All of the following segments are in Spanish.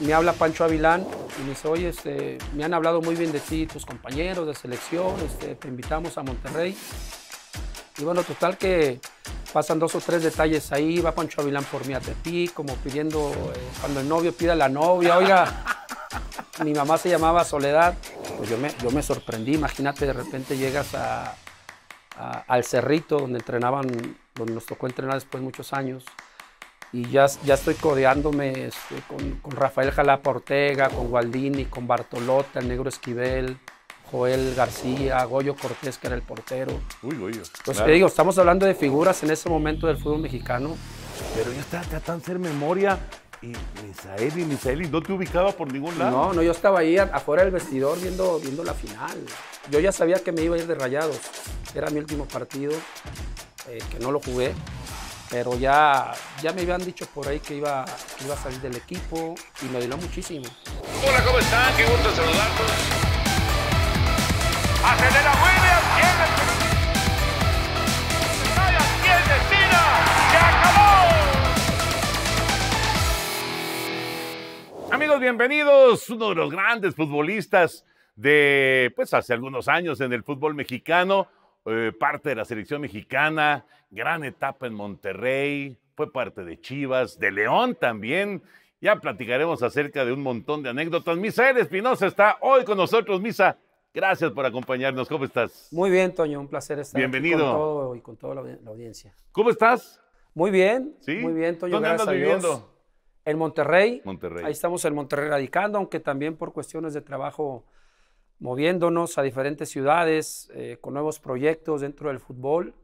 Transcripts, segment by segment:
me habla Pancho Avilán y me dice, oye, este, me han hablado muy bien de ti tus compañeros de selección, este, te invitamos a Monterrey. Y bueno, total que pasan dos o tres detalles ahí, va Pancho Avilán por mi a como pidiendo, eh, cuando el novio pide a la novia, oiga, mi mamá se llamaba Soledad, pues yo me, sorprendí, imagínate, de repente llegas a, al cerrito donde entrenaban, donde nos tocó entrenar después muchos años, y ya, ya estoy codeándome este, con, con, Rafael Jalapa Ortega, con Gualdini, con Bartolota, el Negro Esquivel, Joel García, Goyo Cortés, que era el portero. Uy, Goyo. Pues te digo, estamos hablando de figuras en ese momento del fútbol mexicano. Pero ya está, tratando de hacer memoria. Y Misaeli, Misaeli, no te ubicaba por ningún lado. No, no, yo estaba ahí afuera del vestidor viendo, viendo la final. Yo ya sabía que me iba a ir de rayados. Era mi último partido, eh, que no lo jugué pero ya, ya me habían dicho por ahí que iba, iba a salir del equipo y me diló muchísimo. Hola, ¿cómo están? Qué gusto saludarlos. Amigos, bienvenidos. Uno de los grandes futbolistas de, pues, hace algunos años en el fútbol mexicano eh, parte de la selección mexicana, gran etapa en Monterrey, fue parte de Chivas, de León también. Ya platicaremos acerca de un montón de anécdotas. Misael Espinosa está hoy con nosotros. Misa, gracias por acompañarnos. ¿Cómo estás? Muy bien, Toño, un placer estar Bienvenido. con todo y con toda la, audiencia. ¿Cómo estás? Muy bien, ¿Sí? muy bien, Toño. ¿Dónde andas viviendo? En Monterrey. Monterrey. Ahí estamos en Monterrey radicando, aunque también por cuestiones de trabajo moviéndonos a diferentes ciudades, eh, con nuevos proyectos dentro del fútbol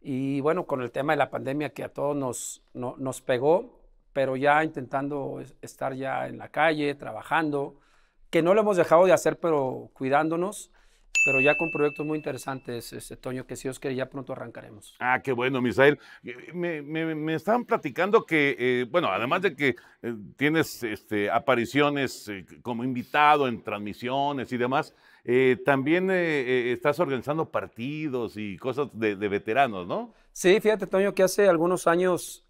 y bueno, con el tema de la pandemia que a todos nos, nos pegó, pero ya intentando estar ya en la calle, trabajando, que no lo hemos dejado de hacer, pero cuidándonos pero ya con proyectos muy interesantes, este, Toño, que si os quiere ya pronto arrancaremos. Ah, qué bueno, Misael. Me, me, están platicando que, eh, bueno, además de que eh, tienes este, apariciones eh, como invitado en transmisiones y demás, también estás organizando partidos y cosas de, veteranos, ¿no? Sí, fíjate, Toño, que hace algunos años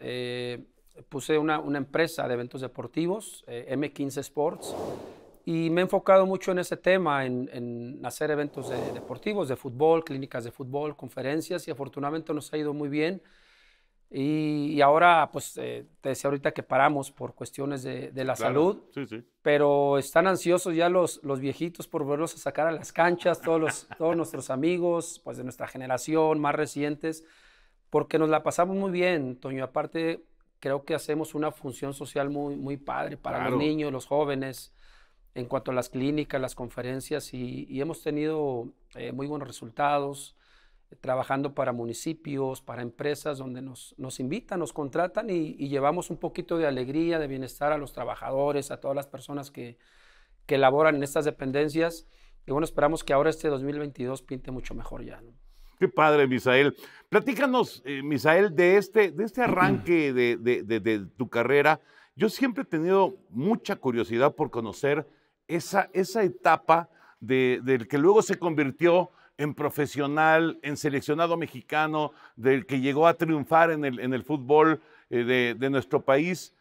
puse una, una, empresa de eventos deportivos, M15 Sports y me he enfocado mucho en ese tema, en, hacer eventos deportivos, de fútbol, clínicas de fútbol, conferencias y afortunadamente nos ha ido muy bien. Y, ahora, pues eh, te decía ahorita que paramos por cuestiones de, la salud, sí, sí. pero están ansiosos ya los, los viejitos por verlos a sacar a las canchas, todos, los, todos nuestros amigos, pues de nuestra generación, más recientes, porque nos la pasamos muy bien, Toño. Aparte, creo que hacemos una función social muy, muy padre para los niños, los jóvenes en cuanto a las clínicas, las conferencias y, hemos tenido eh, muy buenos resultados eh, trabajando para municipios, para empresas donde nos, invitan, nos contratan y, llevamos un poquito de alegría, de bienestar a los trabajadores, a todas las personas que, que laboran en estas dependencias. Y bueno, esperamos que ahora este 2022 pinte mucho mejor ya. ¿no? Qué padre, Misael. Platícanos, eh, Misael, de este, de este arranque de, de, de, tu carrera. Yo siempre he tenido mucha curiosidad por conocer esa, etapa del que luego se convirtió en profesional, en seleccionado mexicano, del que llegó a triunfar en el, en el fútbol eh, de, nuestro país.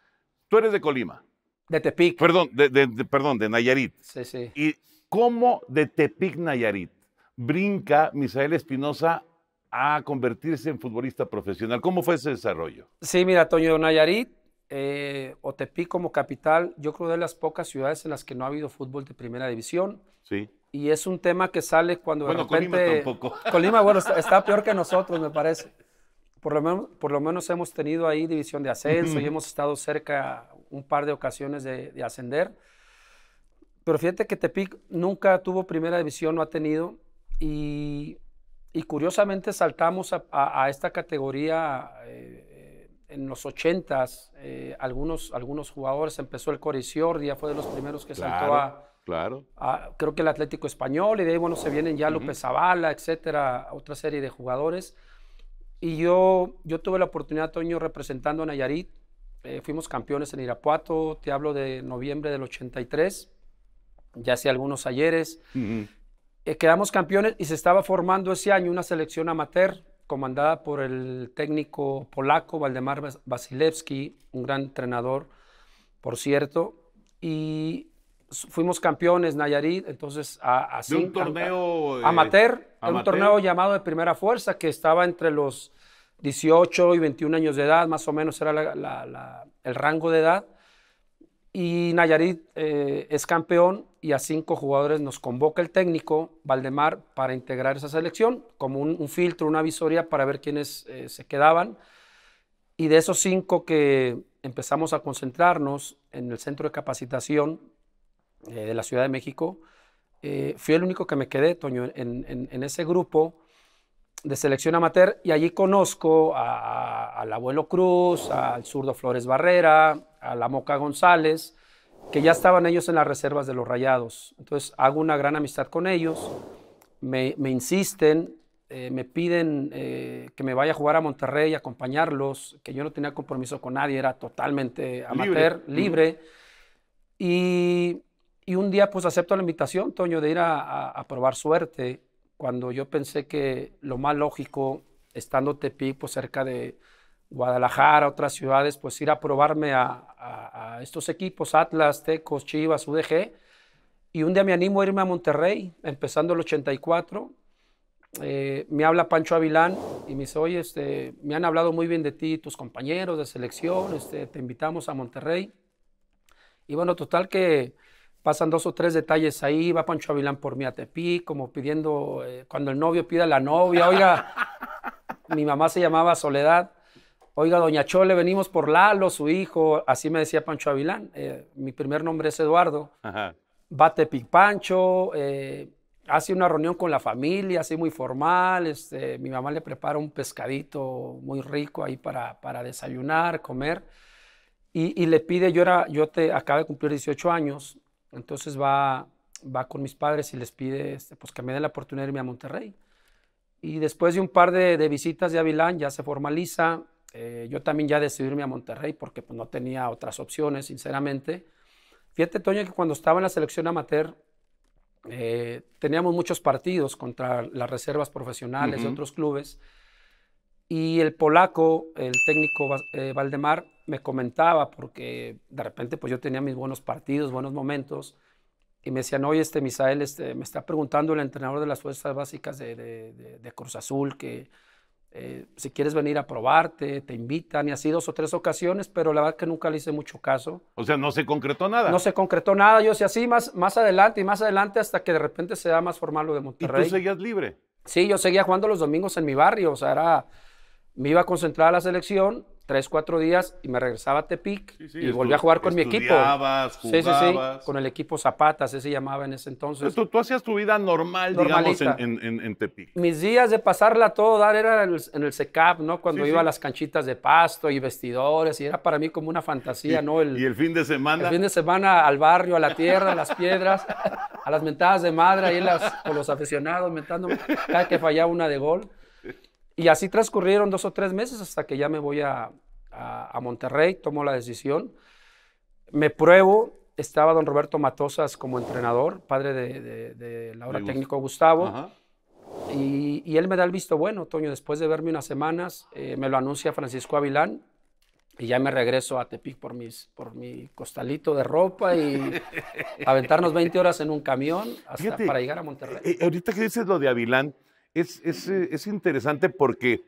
Tú eres de Colima. De Tepic. Perdón, de, de, perdón, de Nayarit. Sí, sí. ¿Y cómo de Tepic Nayarit brinca Misael Espinosa a convertirse en futbolista profesional? ¿Cómo fue ese desarrollo? Sí, mira, Toño, Nayarit eh, Otepí como capital, yo creo de las pocas ciudades en las que no ha habido fútbol de primera división. Sí. Y es un tema que sale cuando de repente... Colima bueno, está, peor que nosotros, me parece. Por lo, menos, por lo menos hemos tenido ahí división de ascenso y hemos estado cerca un par de ocasiones de, ascender. Pero fíjate que Tepic nunca tuvo primera división, no ha tenido. Y, curiosamente saltamos a, esta categoría eh, en los 80 eh, algunos, algunos jugadores, empezó el Coriciordia, fue de los primeros que saltó a, claro. creo que el Atlético Español, y de ahí, bueno, se vienen ya López Zavala, etcétera, otra serie de jugadores. Y yo, yo tuve la oportunidad, Toño, representando a Nayarit, eh, fuimos campeones en Irapuato, te hablo de noviembre del 83, ya hacía algunos ayeres. Eh, quedamos campeones y se estaba formando ese año una selección amateur comandada por el técnico polaco Valdemar Wasilewski, un gran entrenador, por cierto, y fuimos campeones Nayarit, entonces a, un torneo eh, amateur, un torneo llamado de primera fuerza que estaba entre los 18 y 21 años de edad, más o menos era el rango de edad. Y Nayarit eh, es campeón y a cinco jugadores nos convoca el técnico Valdemar para integrar esa selección, como un, filtro, una visoria para ver quiénes eh, se quedaban. Y de esos cinco que empezamos a concentrarnos en el centro de capacitación eh, de la Ciudad de México, fui el único que me quedé, Toño, en ese grupo de selección amateur y allí conozco al abuelo Cruz, al zurdo Flores Barrera, a la Moca González, que ya estaban ellos en las reservas de los Rayados. Entonces hago una gran amistad con ellos, me, insisten, eh, me piden eh, que me vaya a jugar a Monterrey, acompañarlos, que yo no tenía compromiso con nadie, era totalmente amateur, libre. Y, un día pues acepto la invitación, Toño, de ir a, probar suerte, cuando yo pensé que lo más lógico, estando Tepic pues, cerca de Guadalajara, otras ciudades, pues ir a probarme a, estos equipos, Atlas, Tecos, Chivas, UDG. Y un día me animo a irme a Monterrey, empezando el 84. Eh, me habla Pancho Avilán y me dice, oye, este, me han hablado muy bien de ti, tus compañeros de selección, este, te invitamos a Monterrey. Y bueno, total que pasan dos o tres detalles ahí, va Pancho Avilán por mí a como pidiendo, eh, cuando el novio pide la novia, oiga, mi mamá se llamaba Soledad, Oiga, doña Chole, venimos por Lalo, su hijo, así me decía Pancho Avilán. Eh, mi primer nombre es Eduardo. Ajá. Bate Pic Pancho, eh, hace una reunión con la familia, así muy formal. Este, mi mamá le prepara un pescadito muy rico ahí para, para desayunar, comer. Y, le pide, yo, yo te acabo de cumplir 18 años, entonces va, va con mis padres y les pide este, pues, que me den la oportunidad de irme a Monterrey. Y después de un par de, de visitas de Avilán, ya se formaliza, eh, yo también ya decidí irme a Monterrey porque pues, no tenía otras opciones, sinceramente. Fíjate, Toño, que cuando estaba en la selección amateur eh, teníamos muchos partidos contra las reservas profesionales de otros clubes. Y el polaco, el técnico eh, Valdemar, me comentaba, porque de repente pues yo tenía mis buenos partidos, buenos momentos, y me decían, oye, este Misael, este, me está preguntando el entrenador de las Fuerzas Básicas de Cruz Azul que eh, si quieres venir a probarte, te invitan y así dos o tres ocasiones, pero la verdad que nunca le hice mucho caso. O sea, no se concretó nada. No se concretó nada, yo decía así más, más adelante y más adelante hasta que de repente se da más formal lo de Monterrey. ¿Y tú seguías libre? Sí, yo seguía jugando los domingos en mi barrio, o sea, era, me iba a concentrar a la selección tres, cuatro días y me regresaba a Tepic y volví a jugar con mi equipo. con el equipo Zapatas ese se llamaba en ese entonces. Tú, tú hacías tu vida normal, digamos, en, Tepic. Mis días de pasarla todo era en el, secap CECAP, ¿no? Cuando iba a las canchitas de pasto y vestidores y era para mí como una fantasía, ¿no? El, y el fin de semana. El fin de semana al barrio, a la tierra, a las piedras, a las mentadas de madre ahí con los aficionados mentando cada que fallaba una de gol. Y así transcurrieron dos o tres meses hasta que ya me voy a, Monterrey, tomo la decisión, me pruebo, estaba don Roberto Matosas como entrenador, padre de, de, técnico Gustavo. Y, él me da el visto bueno, Toño, después de verme unas semanas, eh, me lo anuncia Francisco Avilán y ya me regreso a Tepic por, mis, por mi costalito de ropa y aventarnos 20 horas en un camión hasta para llegar a Monterrey. Eh, eh, ahorita qué dices lo de Avilán, eh, es, interesante porque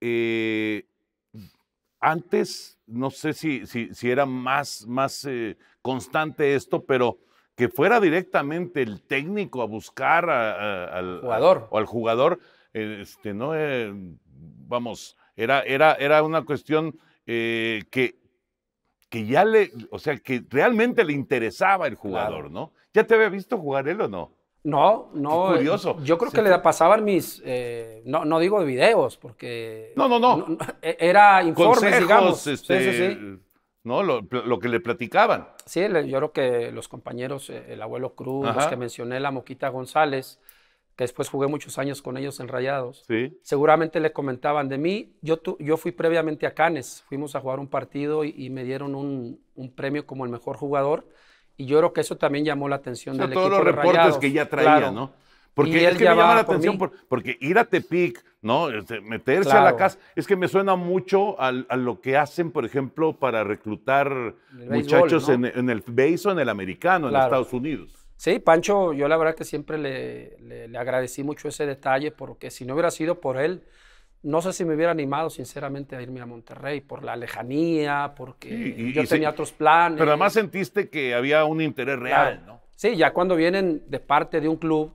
eh, antes, no sé si, si, era más, más eh, constante esto, pero que fuera directamente el técnico a buscar al jugador. o al jugador, este, no, vamos, era, era, era una cuestión que, que ya le, o sea, que realmente le interesaba el jugador, ¿no? ¿Ya te había visto jugar él o no? No, no. Eh, yo creo que le pasaban mis, eh, no, no digo videos, porque... No, no, no. E, era informes, digamos. Este, ¿No? Lo, que le platicaban. Sí, yo creo que los compañeros, eh, el abuelo Cruz, los que mencioné, la Moquita González, que después jugué muchos años con ellos en Rayados, seguramente le comentaban de mí. Yo, yo fui previamente a Canes, fuimos a jugar un partido y, me dieron un premio como el mejor jugador y yo creo que eso también llamó la atención de del todos los reportes que ya traía, ¿no? Porque es que me llama la atención, porque ir a Tepic, ¿no? Este, meterse a la casa, es que me suena mucho a, lo que hacen, por ejemplo, para reclutar muchachos en, el base o en el americano, en Estados Unidos. Sí, Pancho, yo la verdad que siempre le agradecí mucho ese detalle, porque si no hubiera sido por él, no sé si me hubiera animado, sinceramente, a irme a Monterrey por la lejanía, porque yo tenía otros planes. Pero además sentiste que había un interés real, ¿no? Sí, ya cuando vienen de parte de un club,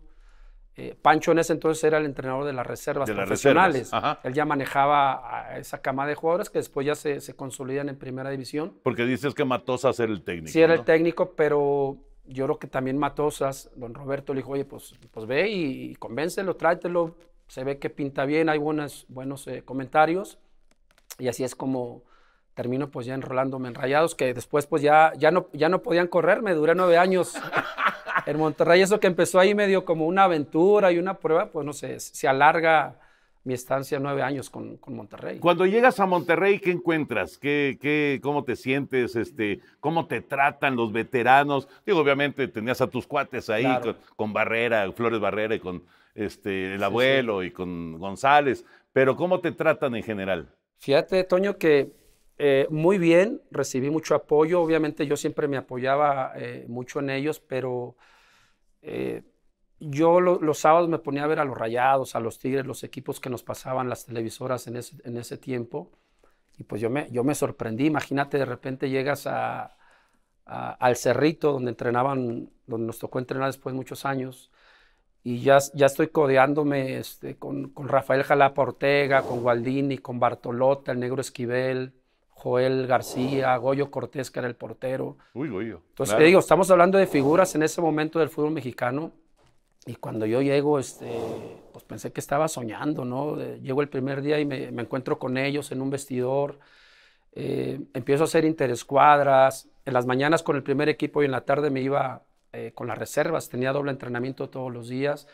eh, Pancho en ese entonces era el entrenador de las reservas de profesionales. Él ya manejaba a esa cama de jugadores que después ya se, consolidan en primera división. Porque dices que Matosas era el técnico. Sí, era el técnico, pero yo creo que también Matosas, don Roberto, le dijo, oye, pues, pues ve y, y convéncelo, tráetelo, se ve que pinta bien, hay buenos eh, comentarios y así es como termino pues ya enrolándome en Rayados, que después pues ya, ya, no, ya no podían correrme, duré nueve años en Monterrey, eso que empezó ahí medio como una aventura y una prueba, pues no sé, se alarga mi estancia nueve años con, Monterrey. Cuando llegas a Monterrey, ¿qué encuentras? ¿Qué, qué, ¿Cómo te sientes? Este, ¿Cómo te tratan los veteranos? Digo, obviamente tenías a tus cuates ahí con, con, Barrera, Flores Barrera y con este, el abuelo y con González, pero ¿cómo te tratan en general? Fíjate, Toño, que eh, muy bien, recibí mucho apoyo, obviamente yo siempre me apoyaba eh, mucho en ellos, pero eh, yo los sábados me ponía a ver a los Rayados, a los Tigres, los equipos que nos pasaban las televisoras en ese, tiempo, y pues yo me, yo me sorprendí, imagínate, de repente llegas a, al Cerrito, donde entrenaban, donde nos tocó entrenar después muchos años, y ya, ya estoy codeándome este, con, Rafael Jalapa Ortega, con Gualdini, con Bartolota, el negro Esquivel, Joel García, Goyo Cortés, que era el portero. Uy, Goyo. Entonces, te digo, estamos hablando de figuras en ese momento del fútbol mexicano. Y cuando yo llego, este, pues pensé que estaba soñando, ¿no? Llego el primer día y me, encuentro con ellos en un vestidor. Eh, empiezo a hacer interescuadras. En las mañanas con el primer equipo y en la tarde me iba eh, con las reservas, tenía doble entrenamiento todos los días.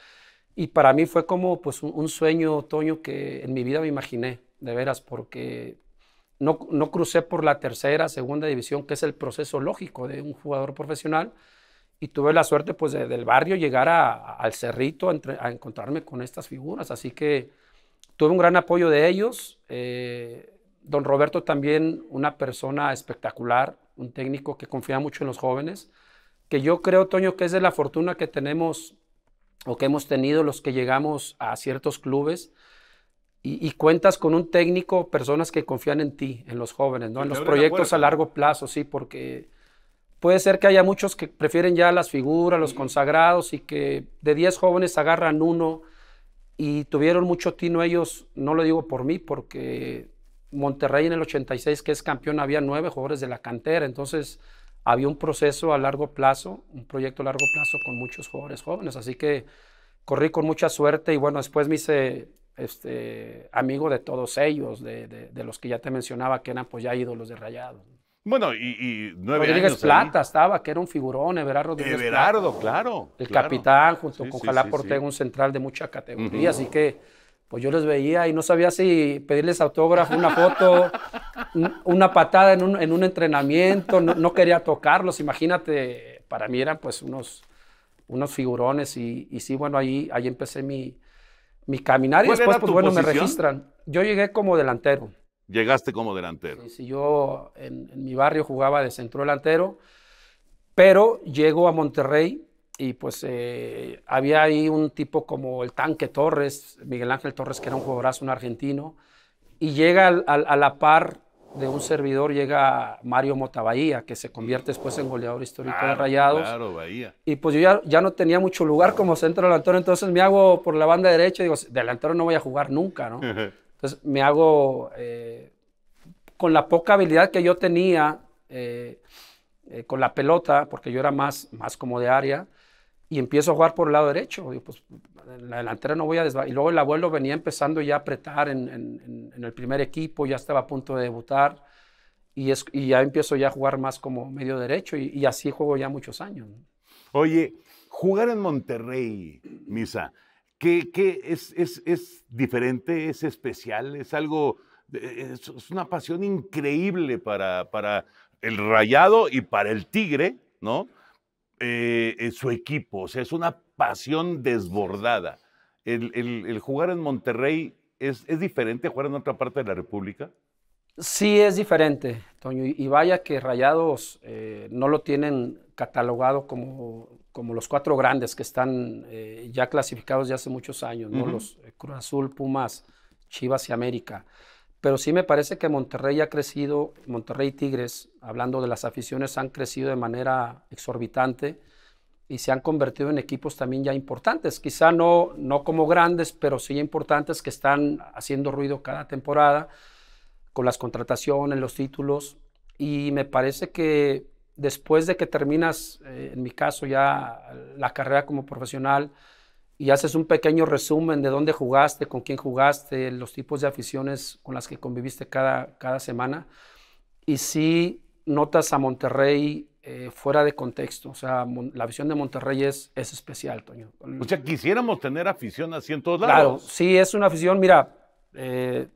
Y para mí fue como pues, un, sueño, otoño, que en mi vida me imaginé, de veras, porque no, crucé por la tercera, segunda división, que es el proceso lógico de un jugador profesional. Y tuve la suerte pues, del barrio llegar al cerrito a, encontrarme con estas figuras. Así que tuve un gran apoyo de ellos. Eh, don Roberto también, una persona espectacular, un técnico que confía mucho en los jóvenes que yo creo, Toño, que es de la fortuna que tenemos o que hemos tenido los que llegamos a ciertos clubes y, cuentas con un técnico, personas que confían en ti, en los jóvenes, ¿no? En los proyectos a largo plazo, sí, porque puede ser que haya muchos que prefieren ya las figuras, los consagrados y que de 10 jóvenes agarran uno y tuvieron mucho tino ellos, no lo digo por mí, porque Monterrey en el 86, que es campeón, había nueve jugadores de la cantera, entonces había un proceso a largo plazo, un proyecto a largo plazo con muchos jugadores jóvenes, así que corrí con mucha suerte y bueno, después me hice este, amigo de todos ellos, de, los que ya te mencionaba, que eran pues ya ídolos de Rayado. Bueno, y, y nueve Plata estaba, que era un figurón, Everardo Everardo, claro. El capitán, junto con sí, Portega, un central de mucha categoría, así que pues yo los veía y no sabía si pedirles autógrafo, una foto, una patada en un, entrenamiento, no, quería tocarlos, imagínate, para mí eran pues unos, unos figurones y, sí, bueno, ahí, ahí empecé mi, mi caminar y después, pues bueno, me registran. Yo llegué como delantero. Llegaste como delantero. Sí, sí yo en, en, mi barrio jugaba de centro delantero, pero llego a Monterrey y pues eh, había ahí un tipo como el tanque Torres, Miguel Ángel Torres, que era un jugadorazo, un argentino, y llega al, a la par de un servidor, llega Mario Motabahía, que se convierte después en goleador histórico de Rayados. Claro, Bahía. Y pues yo ya, ya, no tenía mucho lugar como centro delantero, entonces me hago por la banda derecha y digo, delantero no voy a jugar nunca, ¿no? Entonces me hago, eh, con la poca habilidad que yo tenía eh, con la pelota, porque yo era más, más como de área, y empiezo a jugar por el lado derecho. pues, la delantera no voy a Y luego el abuelo venía empezando ya a apretar en, en, el primer equipo, ya estaba a punto de debutar. Y, es, y ya empiezo ya a jugar más como medio derecho y, así juego ya muchos años. Oye, jugar en Monterrey, Misa, ¿qué, es, es, es, diferente? ¿Es especial? ¿Es algo, es, es una pasión increíble para, para el rayado y para el tigre, ¿no? Eh, su equipo, o sea, es una pasión desbordada. El, jugar en Monterrey es, diferente a jugar en otra parte de la República. Sí, es diferente, Toño. Y vaya que Rayados eh, no lo tienen catalogado como, los cuatro grandes que están eh, ya clasificados ya hace muchos años, ¿no? Los Cruz Azul, Pumas, Chivas y América. Pero sí me parece que Monterrey ha crecido, Monterrey Tigres, hablando de las aficiones, han crecido de manera exorbitante y se han convertido en equipos también ya importantes. Quizá no, no como grandes, pero sí importantes que están haciendo ruido cada temporada con las contrataciones, los títulos. Y me parece que después de que terminas, eh, en mi caso ya, la carrera como profesional, y haces un pequeño resumen de dónde jugaste, con quién jugaste, los tipos de aficiones con las que conviviste cada, cada semana. Y sí notas a Monterrey eh, fuera de contexto. O sea, la visión de Monterrey es, especial, Toño. O sea, quisiéramos tener afición así en todos lados. Claro, sí, es una afición, mira, eh,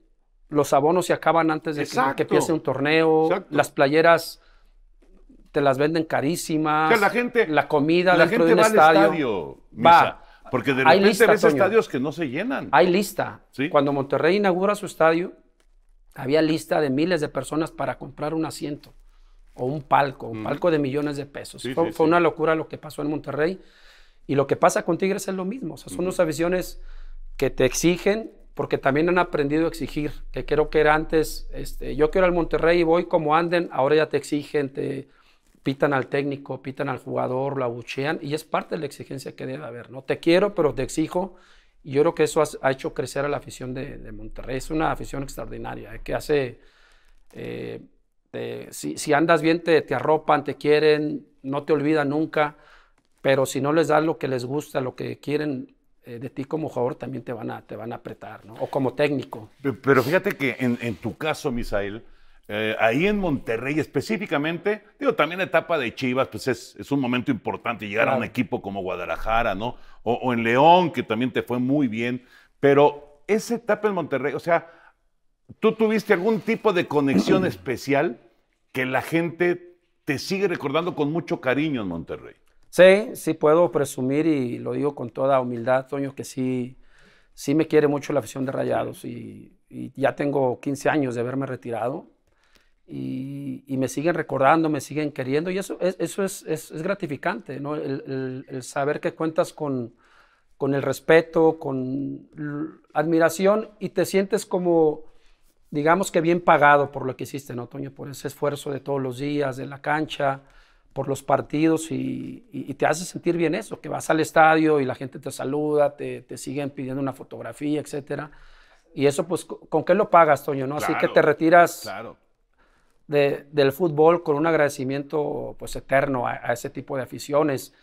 los abonos se acaban antes de que, empiece un torneo, las playeras te las venden carísimas. la gente. La comida la gente estadio va. Porque de repente hay ves estadios que no se llenan. Hay lista. Cuando Monterrey inaugura su estadio, había lista de miles de personas para comprar un asiento o un palco, un palco de millones de pesos. fue, una locura lo que pasó en Monterrey. Y lo que pasa con Tigres es lo mismo. son unas visiones que te exigen, porque también han aprendido a exigir, que creo que era antes, este, yo quiero al Monterrey y voy como anden, ahora ya te exigen, te, pitan al técnico, pitan al jugador, la abuchean y es parte de la exigencia que debe haber, ¿no? Te quiero, pero te exijo. Y yo creo que eso ha, hecho crecer a la afición de, Monterrey. Es una afición extraordinaria, ¿eh? que hace... Eh, si, andas bien, te, arropan, te quieren, no te olvidan nunca, pero si no les das lo que les gusta, lo que quieren, eh, de ti como jugador también te van a, te van a apretar, ¿no? O como técnico. Pero fíjate que en tu caso, Misael, eh, ahí en Monterrey específicamente, digo, también la etapa de Chivas, pues es, un momento importante llegar a un equipo como Guadalajara, ¿no? O, en León, que también te fue muy bien, pero esa etapa en Monterrey, o sea, ¿tú tuviste algún tipo de conexión especial que la gente te sigue recordando con mucho cariño en Monterrey? Sí, sí puedo presumir y lo digo con toda humildad, Toño, que sí, sí me quiere mucho la afición de Rayados y, y ya tengo 15 años de haberme retirado y, me siguen recordando, me siguen queriendo y eso, es, eso es, es, gratificante, ¿no? el, saber que cuentas con, con el respeto, con admiración y te sientes como, digamos que bien pagado por lo que hiciste, ¿no, Toño? Por ese esfuerzo de todos los días, de la cancha, por los partidos y, te hace sentir bien eso, que vas al estadio y la gente te saluda, te, siguen pidiendo una fotografía, etcétera. Y eso, pues, ¿con qué lo pagas, Toño? ¿no? Así que te retiras claro del fútbol con un agradecimiento pues eterno a, ese tipo de aficiones.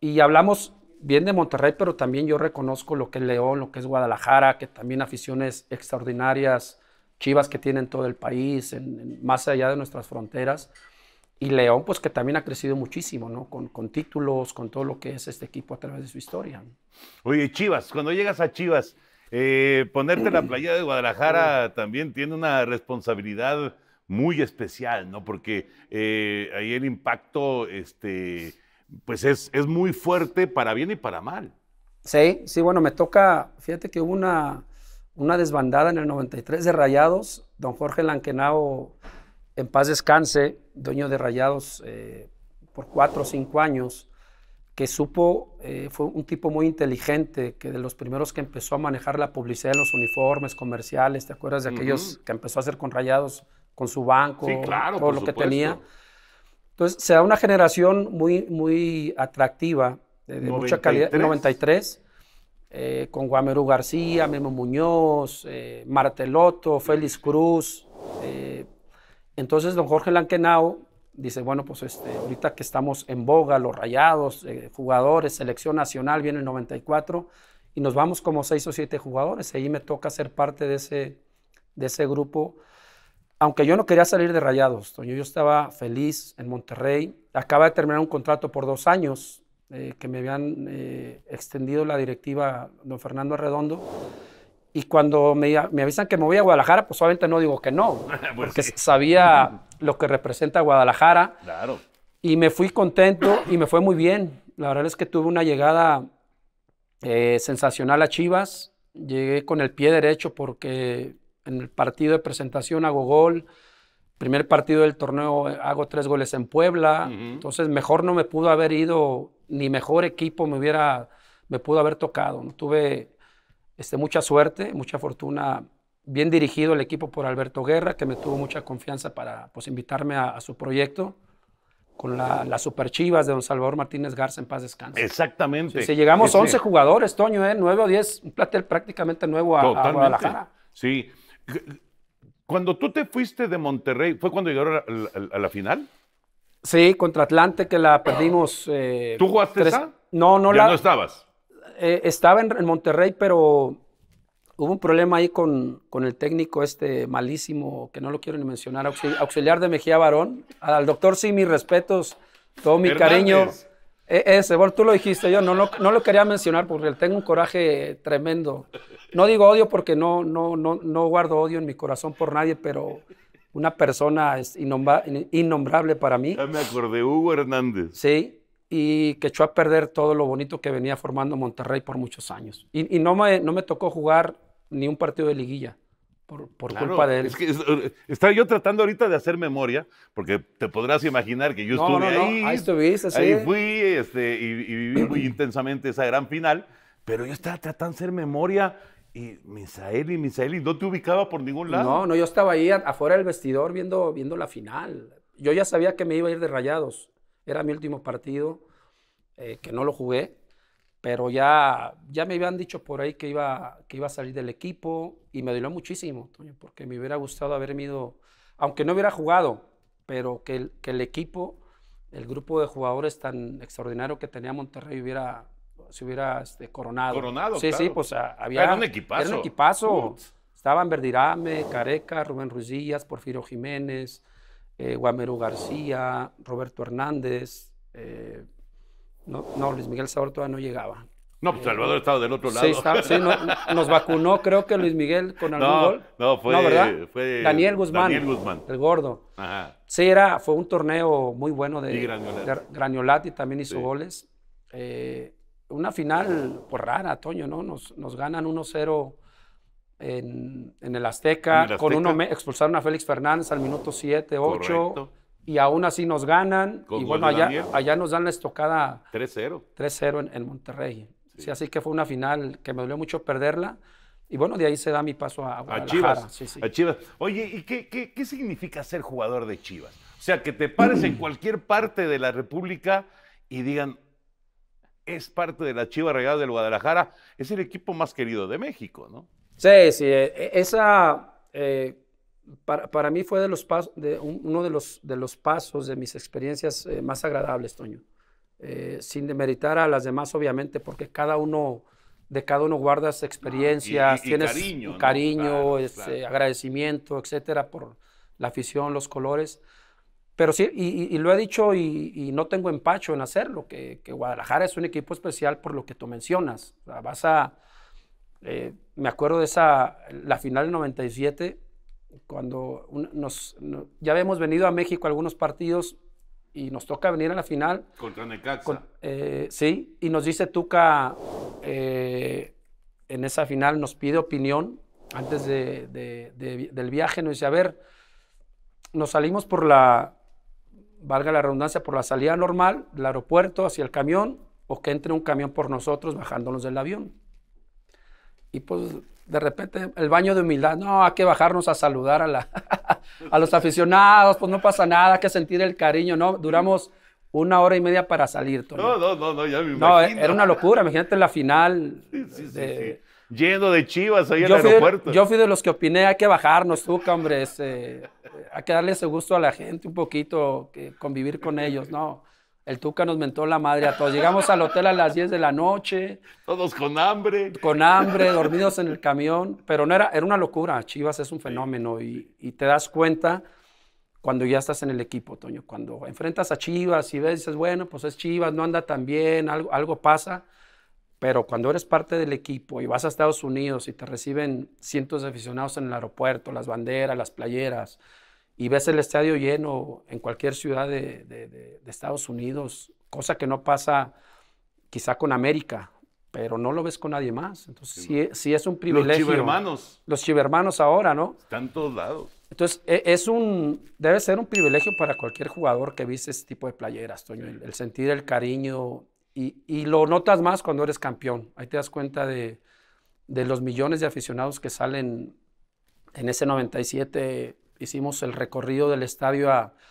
Y hablamos bien de Monterrey, pero también yo reconozco lo que es León, lo que es Guadalajara, que también aficiones extraordinarias, chivas que tienen todo el país, más allá de nuestras fronteras. Y León, pues que también ha crecido muchísimo, ¿no? Con, con títulos, con todo lo que es este equipo a través de su historia. Oye, Chivas, cuando llegas a Chivas, eh, ponerte ponerte la playa de Guadalajara también tiene una responsabilidad muy especial, ¿no? Porque eh, ahí el impacto, este, pues es, muy fuerte para bien y para mal. Sí, sí, bueno, me toca, fíjate que hubo una, una desbandada en el 93 de Rayados, don Jorge Lanquenao, en paz descanse, dueño de Rayados eh, por cuatro o cinco años, que supo, eh, fue un tipo muy inteligente, que de los primeros que empezó a manejar la publicidad en los uniformes comerciales, ¿te acuerdas de aquellos que empezó a hacer con Rayados con su banco, todo lo que tenía. Entonces, se da una generación muy, muy atractiva, eh, de, mucha calidad, 93, eh, con Guamerú García, Memo Muñoz, eh, Marteloto, Félix Cruz. Entonces, don Jorge Lanquenao dice, bueno, pues este, ahorita que estamos en boga, los rayados, jugadores, selección nacional, viene el 94, y nos vamos como seis o siete jugadores. Ahí me toca ser parte de ese, de ese grupo aunque yo no quería salir de Rayados, yo, estaba feliz en Monterrey, acaba de terminar un contrato por dos años eh, que me habían eh, extendido la directiva don Fernando Arredondo. Y cuando me, avisan que me voy a Guadalajara, pues obviamente no digo que no, pues porque sabía lo que representa Guadalajara. Y me fui contento y me fue muy bien. La verdad es que tuve una llegada eh, sensacional a Chivas. Llegué con el pie derecho porque en el partido de presentación hago gol, primer partido del torneo hago tres goles en Puebla, entonces mejor no me pudo haber ido, ni mejor equipo me hubiera, me pudo haber tocado. ¿no? Tuve este, mucha suerte, mucha fortuna, bien dirigido el equipo por Alberto Guerra, que me tuvo mucha confianza para pues, invitarme a, su proyecto con las superchivas Super de don Salvador Martínez Garza en paz descanse. Exactamente. Si, llegamos 11 jugadores, Toño, ¿eh? 9 o 10, un platel prácticamente nuevo a, a Guadalajara. Sí, cuando tú te fuiste de Monterrey, ¿fue cuando llegaron a la, final? Sí, contra Atlante, que la perdimos. ¿Tú eh, jugaste esa? No, no ¿Ya la. no estabas? Eh, estaba en, Monterrey, pero hubo un problema ahí con, el técnico este malísimo, que no lo quiero ni mencionar, auxiliar, de Mejía Barón. Al doctor, sí, mis respetos, todo mi cariño. E, ese, tú lo dijiste, yo no, lo quería mencionar porque tengo un coraje tremendo. No digo odio porque no, no, no, guardo odio en mi corazón por nadie, pero una persona es innombrable para mí. Ya me acordé, Hugo Hernández. Sí, y que echó a perder todo lo bonito que venía formando Monterrey por muchos años. Y, no me tocó jugar ni un partido de liguilla por, culpa de él. Eh, estaba yo tratando ahorita de hacer memoria, porque te podrás imaginar que yo estuve ahí. Ahí estuviste, fui este, y, viví muy intensamente esa gran final, pero yo estaba tratando de hacer memoria. Y Misael y no te ubicaba por ningún lado. No, no, yo estaba ahí afuera del vestidor viendo, viendo la final. Yo ya sabía que me iba a ir de rayados. Era mi último partido, eh, que no lo jugué pero ya, ya me habían dicho por ahí que iba, que iba a salir del equipo y me dolió muchísimo, porque me hubiera gustado haber ido, aunque no hubiera jugado, pero que el, que el equipo, el grupo de jugadores tan extraordinario que tenía Monterrey hubiera, se hubiera este, coronado. Coronado, Sí, claro. sí, pues ah, había... Era un equipazo. Era un equipazo. Uh. Estaban Verdirame, Careca, Rubén Ruiz Díaz, Porfirio Jiménez, eh, Guamero García, Roberto Hernández, eh, no, Luis Miguel Sabor todavía no llegaba. No, pues Salvador estaba del otro lado. Sí, nos vacunó, creo que Luis Miguel con algún gol. No, fue, fue Daniel Guzmán. El gordo. Ajá. Sí, era, fue un torneo muy bueno de, Graniolati también hizo goles. Eh, una final por pues, rara, Toño, ¿no? Nos, ganan 1-0 en, el Azteca. Con uno expulsaron a Félix Fernández al minuto 7, 8 y aún así nos ganan. y bueno, allá, nos dan la estocada 3-0. 3-0 en, Monterrey. Sí. así que fue una final que me dolió mucho perderla. Y bueno, de ahí se da mi paso a, a Chivas. A Chivas. Oye, ¿y qué, significa ser jugador de Chivas? O sea, que te pares en cualquier parte de la República y digan, es parte de la Chiva Regal del Guadalajara, es el equipo más querido de México, ¿no? Sí, sí, e, e, esa eh, para, para, mí fue de los de uno de los, de los pasos de mis experiencias eh, más agradables, Toño. Eh, sin demeritar a las demás, obviamente, porque cada uno, de cada uno guardas ah, experiencias, tienes cariño, este, agradecimiento, etcétera, por la afición, los colores. Pero sí, y, lo he dicho y, no tengo empacho en hacerlo, que, que, Guadalajara es un equipo especial por lo que tú mencionas. vas a. Eh, me acuerdo de esa, la final del 97 cuando nos, ya habíamos venido a México algunos partidos y nos toca venir a la final. Contra Necaxa. Eh, sí, y nos dice Tuca, eh, en esa final nos pide opinión antes del viaje, nos dice, a ver, nos salimos por la, valga la redundancia, por la salida normal del aeropuerto hacia el camión o que entre un camión por nosotros bajándonos del avión. Y pues de repente el baño de humildad, no, hay que bajarnos a saludar a, la, a los aficionados, pues no pasa nada, hay que sentir el cariño, ¿no? Duramos una hora y media para salir. No, no, no, no, ya me imagino. No, era una locura, imagínate la final. Sí, sí, de... de chivas ahí al aeropuerto. yo fui de los que opiné, hay que bajarnos, tú, hombre, hay que darle ese gusto a la gente un poquito, que convivir con ellos, ¿no? El Tuca nos mentó la madre a todos. Llegamos al hotel a las 10 de la noche. Todos con hambre. Con hambre, dormidos en el camión. Pero no era, era una locura. Chivas es un fenómeno y, te das cuenta cuando ya estás en el equipo, Toño. Cuando enfrentas a Chivas y ves, dices, bueno, pues es Chivas, no anda tan bien, algo, algo pasa. Pero cuando eres parte del equipo y vas a Estados Unidos y te reciben cientos de aficionados en el aeropuerto, las banderas, las playeras, y ves el estadio lleno en cualquier ciudad de, Estados Unidos, cosa que no pasa quizá con América, pero no lo ves con nadie más. Entonces sí, es un privilegio. Los chivermanos. Los chivermanos ahora, ¿no? Están todos lados. Entonces e, es un, debe ser un privilegio para cualquier jugador que viste este tipo de playeras, Toño, el, sentir el cariño y, y, lo notas más cuando eres campeón. Ahí te das cuenta de los millones de aficionados que salen en ese 97 hicimos el recorrido del estadio al,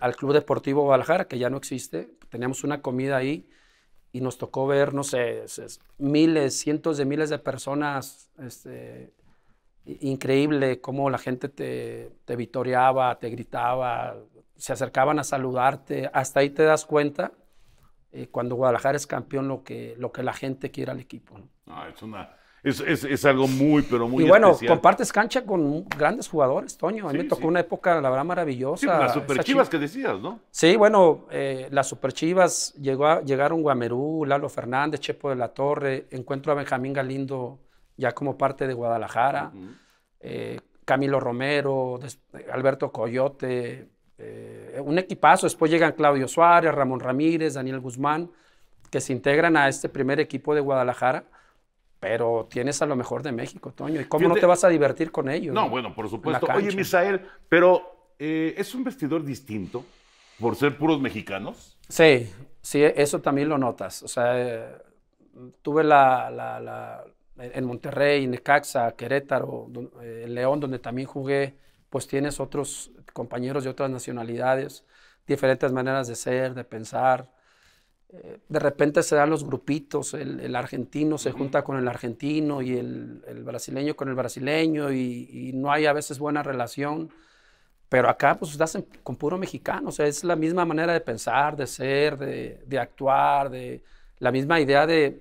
al, Club Deportivo Guadalajara, que ya no existe. Teníamos una comida ahí y nos tocó ver, no sé, miles, cientos de miles de personas. Este, increíble cómo la gente te, te vitoreaba, te gritaba, se acercaban a saludarte. Hasta ahí te das cuenta eh, cuando Guadalajara es campeón lo que, lo que la gente quiere al equipo. ¿no? es una es, algo muy, pero muy Y bueno, compartes cancha con grandes jugadores, Toño. A mí me tocó una época, la verdad, maravillosa. las Superchivas que decías, ¿no? Sí, bueno, eh, las Superchivas. llegó llegaron Guamerú, Lalo Fernández, Chepo de la Torre. Encuentro a Benjamín Galindo ya como parte de Guadalajara. Eh, Camilo Romero, Alberto Coyote. Eh, un equipazo. Después llegan Claudio Suárez, Ramón Ramírez, Daniel Guzmán, que se integran a este primer equipo de Guadalajara pero tienes a lo mejor de México, Toño. ¿Y cómo no te vas a divertir con ellos? No, bueno, por supuesto. Oye, Misael, pero eh, es un vestidor distinto por ser puros mexicanos. Sí, sí, eso también lo notas. O sea, eh, tuve la, en Monterrey, Necaxa, Querétaro, eh, León, donde también jugué, pues tienes otros compañeros de otras nacionalidades, diferentes maneras de ser, de pensar de repente se dan los grupitos, el, argentino se junta con el argentino y el, brasileño con el brasileño y, no hay a veces buena relación. Pero acá pues estás con puro mexicano, o sea, es la misma manera de pensar, de ser, de, actuar, de la misma idea de,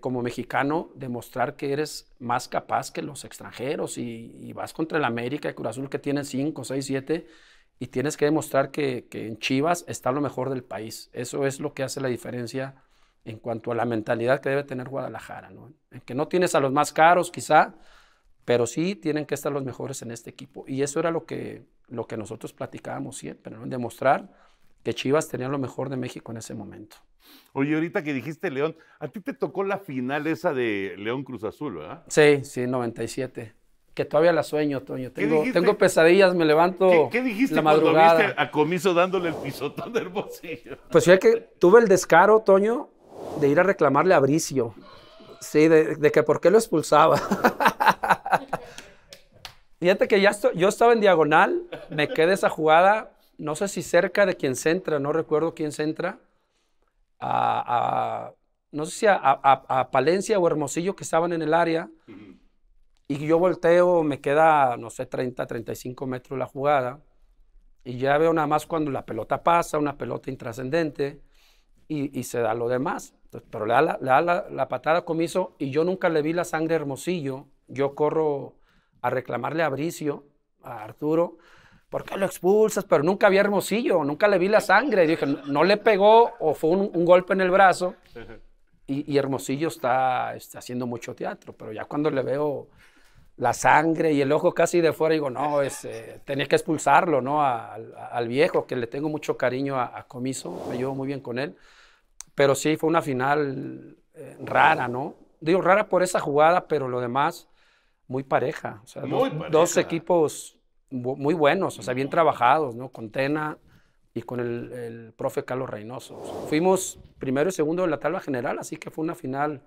como mexicano demostrar que eres más capaz que los extranjeros y, vas contra el América, y Cruz Azul que tiene 5, 6, 7 y tienes que demostrar que, en Chivas está lo mejor del país. Eso es lo que hace la diferencia en cuanto a la mentalidad que debe tener Guadalajara, ¿no? En que no tienes a los más caros quizá, pero sí tienen que estar los mejores en este equipo. Y eso era lo que, lo que nosotros platicábamos siempre, ¿no? demostrar que Chivas tenía lo mejor de México en ese momento. Oye, ahorita que dijiste León, a ti te tocó la final esa de León Cruz Azul, ¿verdad? Sí, sí, 97 que todavía la sueño, Toño. Tengo, pesadillas, me levanto. ¿Qué, qué dijiste la madrugada. cuando a Comiso dándole el pisotón de Hermosillo? Pues fíjate que tuve el descaro, Toño, de ir a reclamarle a Bricio. Sí, de, que por qué lo expulsaba. fíjate que ya yo estaba en diagonal, me quedé esa jugada, no sé si cerca de quien se entra, no recuerdo quién se entra. A, no sé si a, Palencia o Hermosillo que estaban en el área. Y yo volteo, me queda, no sé, 30, 35 metros la jugada. Y ya veo nada más cuando la pelota pasa, una pelota intrascendente, y, y se da lo demás. pero le da, la, la, patada Comiso y yo nunca le vi la sangre hermosillo. Yo corro a reclamarle a Bricio, a Arturo, ¿por qué lo expulsas? Pero nunca vi a hermosillo, nunca le vi la sangre. dije, no, le pegó o fue un, un golpe en el brazo. Y, y Hermosillo está, está haciendo mucho teatro, pero ya cuando le veo la sangre y el ojo casi de fuera, digo, no, es, eh, que expulsarlo, ¿no? al viejo, que le tengo mucho cariño a, Comiso, me llevo muy bien con él. Pero sí, fue una final eh, rara, ¿no? Digo, rara por esa jugada, pero lo demás, muy pareja. dos, equipos muy buenos, o sea, bien trabajados, ¿no? Con Tena y con el, el profe Carlos Reynoso. fuimos primero y segundo en la tabla general, así que fue una final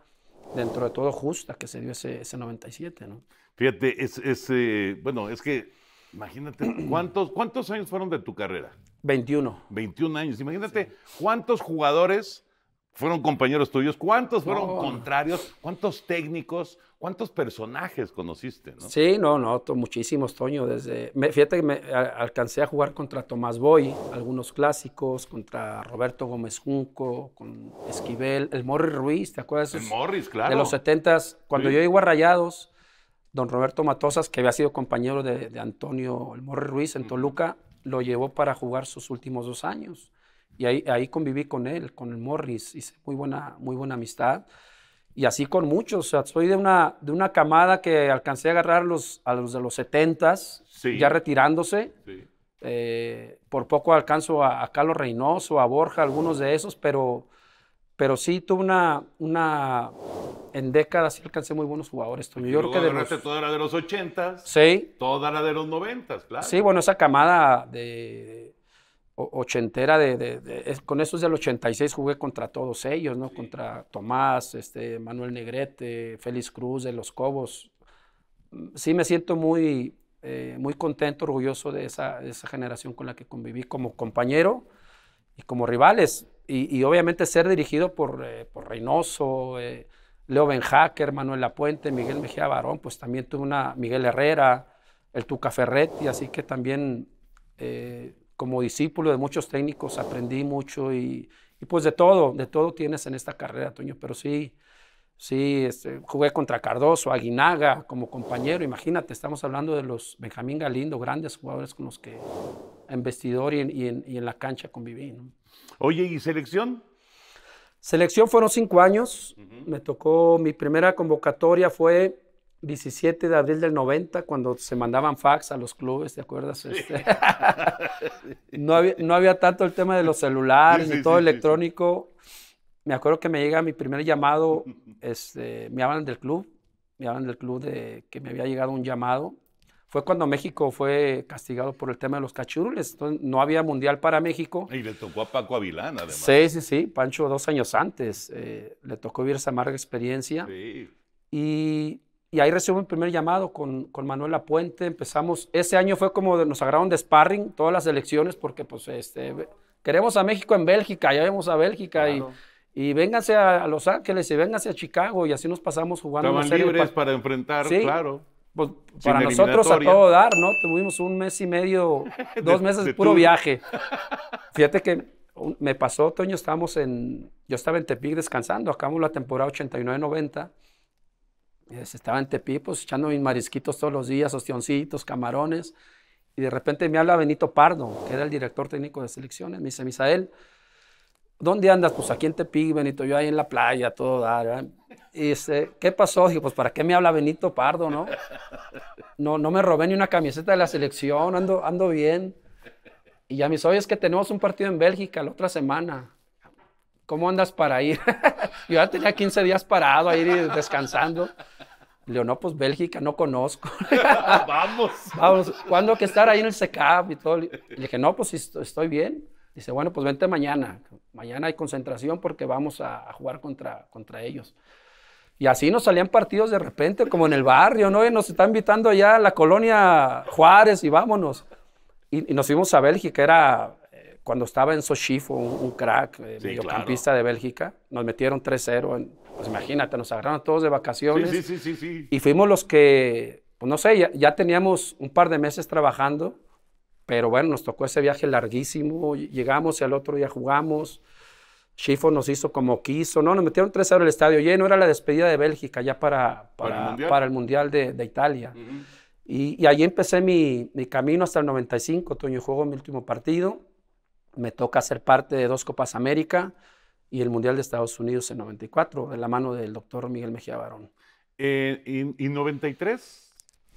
dentro de todo justa que se dio ese 97, ¿no? Fíjate, es, eh, bueno, es que imagínate, ¿cuántos, ¿cuántos años fueron de tu carrera? 21. 21 años. Imagínate cuántos jugadores fueron compañeros tuyos, cuántos fueron oh. contrarios, cuántos técnicos, cuántos personajes conociste, ¿no? Sí, no, no, muchísimos, Toño. Desde, fíjate que me alcancé a jugar contra Tomás Boy, algunos clásicos, contra Roberto Gómez Junco, con Esquivel, el Morris Ruiz, ¿te acuerdas? El Morris, claro. De los 70 cuando yo iba a Rayados, don Roberto Matosas, que había sido compañero de, Antonio El Ruiz en Toluca, lo llevó para jugar sus últimos dos años. Y ahí, ahí conviví con él, con el Morris, hice muy buena, muy buena amistad. Y así con muchos, soy de una, de una camada que alcancé a agarrar los, a los de los 70 ya retirándose. Eh, por poco alcanzo a, a, Carlos Reynoso, a Borja, algunos de esos, pero pero sí tuve una, una en décadas sí alcancé muy buenos jugadores. Tú Yo creo de los... toda de los 80 Sí. Toda la de los 90 claro. Sí, bueno, esa camada de ochentera de, con esos del 86 jugué contra todos ellos, ¿no? Contra Tomás, este Manuel Negrete, Félix Cruz de los Cobos. Mm, sí me siento muy eh, muy contento, orgulloso de esa, de esa generación con la que conviví como compañero y como rivales y, obviamente ser dirigido por, eh, Reynoso, eh, Leo Benjaquer, Manuel Lapuente, Miguel Mejía Barón, pues también tuvo una Miguel Herrera, el Tuca Ferretti, así que también eh, como discípulo de muchos técnicos aprendí mucho y, pues de todo, de todo tienes en esta carrera, Toño, pero sí, sí, este, jugué contra Cardoso, Aguinaga como compañero, imagínate, estamos hablando de los Benjamín Galindo, grandes jugadores con los que en vestidor y en, y en la cancha conviví. ¿no? Oye, ¿y selección? Selección fueron cinco años. Me tocó, mi primera convocatoria fue 17 de abril del 90, cuando se mandaban fax a los clubes, ¿te acuerdas? Este, no, había, tanto el tema de los celulares de ni todo electrónico. Me acuerdo que me llega mi primer llamado, este, me hablan del club, me hablan del club de que me había llegado un llamado fue cuando México fue castigado por el tema de los cachurules no había mundial para México. Y le tocó a Paco Avilán, además. Sí, sí, sí. Pancho, dos años antes, eh, le tocó vivir esa amarga experiencia. Sí. Y, ahí recibí un primer llamado con, con Manuel Puente. Empezamos. Ese año fue como nos agarraron de sparring todas las elecciones, porque, pues, este, queremos a México en Bélgica, ya vemos a Bélgica. Y, y vénganse a Los Ángeles y vénganse a Chicago y así nos pasamos jugando. Estaban libres para enfrentar, claro. Pues, para nosotros a todo dar, ¿no? Tuvimos un mes y medio, dos meses de puro viaje. Fíjate que me pasó, Toño, estábamos en, yo estaba en Tepic descansando, acabamos la temporada 89-90, pues, estaba en Tepic, pues, echando mis marisquitos todos los días, ostioncitos, camarones, y de repente me habla Benito Pardo, que era el director técnico de selecciones, me dice, Misael, ¿dónde andas? Pues aquí te Tepic, Benito, yo ahí en la playa, todo dar, Y dice, ¿qué pasó? Dije, pues ¿para qué me habla Benito Pardo, no? No, no me robé ni una camiseta de la selección, ando, ando bien. Y ya mis dice, es que tenemos un partido en Bélgica la otra semana. ¿Cómo andas para ir? yo ya tenía 15 días parado ahí descansando. Le no, pues Bélgica no conozco. Vamos. Vamos, ¿cuándo que estar ahí en el SECAP y todo? Le dije, no, pues estoy bien. Dice, bueno, pues vente mañana. Mañana hay concentración porque vamos a, jugar contra, contra ellos. Y así nos salían partidos de repente, como en el barrio, ¿no? Y nos está invitando allá a la colonia Juárez y vámonos. Y, nos fuimos a Bélgica, era eh, cuando estaba en Sochifo, un, crack, eh, mediocampista de Bélgica. Nos metieron 3-0. Pues imagínate, nos agarraron todos de vacaciones. Sí, sí, sí, sí, Y fuimos los que, pues no sé, ya, ya teníamos un par de meses trabajando pero bueno, nos tocó ese viaje larguísimo. Llegamos y al otro día jugamos. Schifo nos hizo como quiso. No, nos metieron tres horas el estadio lleno. Era la despedida de Bélgica ya para, para, el, mundial? de, Italia. y, allí ahí empecé mi, camino hasta el 95. Toño, juego mi último partido. Me toca ser parte de dos Copas América y el Mundial de Estados Unidos en 94, de la mano del doctor Miguel Mejía Barón. Eh, y, ¿Y 93?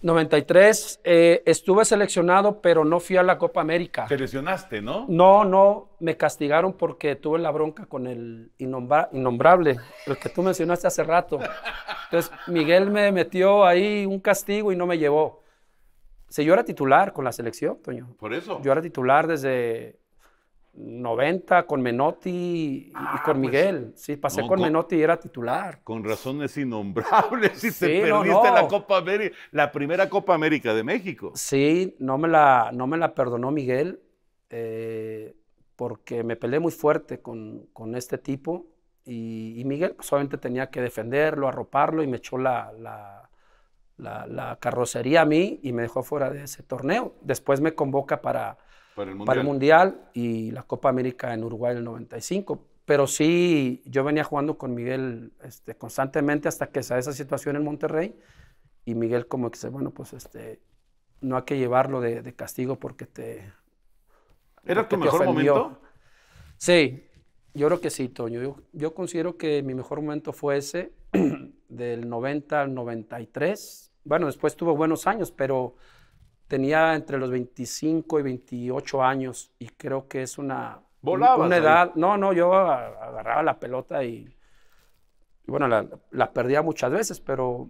93 eh, estuve seleccionado, pero no fui a la Copa América. Te ¿no? No, no, me castigaron porque tuve la bronca con el innombrable, el que tú mencionaste hace rato. Entonces, Miguel me metió ahí un castigo y no me llevó. O sea, yo era titular con la selección, Toño. Por eso. Yo era titular desde 90 con Menotti y, ah, con pues, Miguel. sí, pasé con, Menotti y era titular. Con razones innombrables. Y te perdiste la Copa América, la primera Copa América de México. Sí, no me la, no me la perdonó Miguel eh, porque me peleé muy fuerte con, con este tipo. Y, Miguel solamente pues, tenía que defenderlo, arroparlo y me echó la, la, la carrocería a mí y me dejó fuera de ese torneo. Después me convoca para para el, mundial. y la Copa América en Uruguay en el 95. Pero sí, yo venía jugando con Miguel este, constantemente hasta que se esa situación en Monterrey y Miguel como que dice, bueno, pues este, no hay que llevarlo de, castigo porque te... ¿Era tu mejor momento? Sí, yo creo que sí, Toño. Yo, yo considero que mi mejor momento fue ese, del 90 al 93. Bueno, después tuvo buenos años, pero tenía entre los 25 y 28 años y creo que es una, una edad. No, no, yo agarraba la pelota y, bueno, la, perdía muchas veces, pero...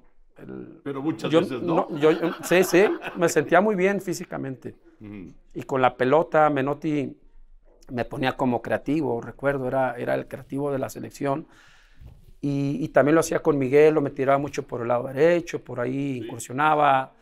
pero muchas veces no. yo, sí, sí, me sentía muy bien físicamente. Y con la pelota Menotti me ponía como creativo, recuerdo, era, era el creativo de la selección. Y, también lo hacía con Miguel, lo me tiraba mucho por el lado derecho, por ahí incursionaba.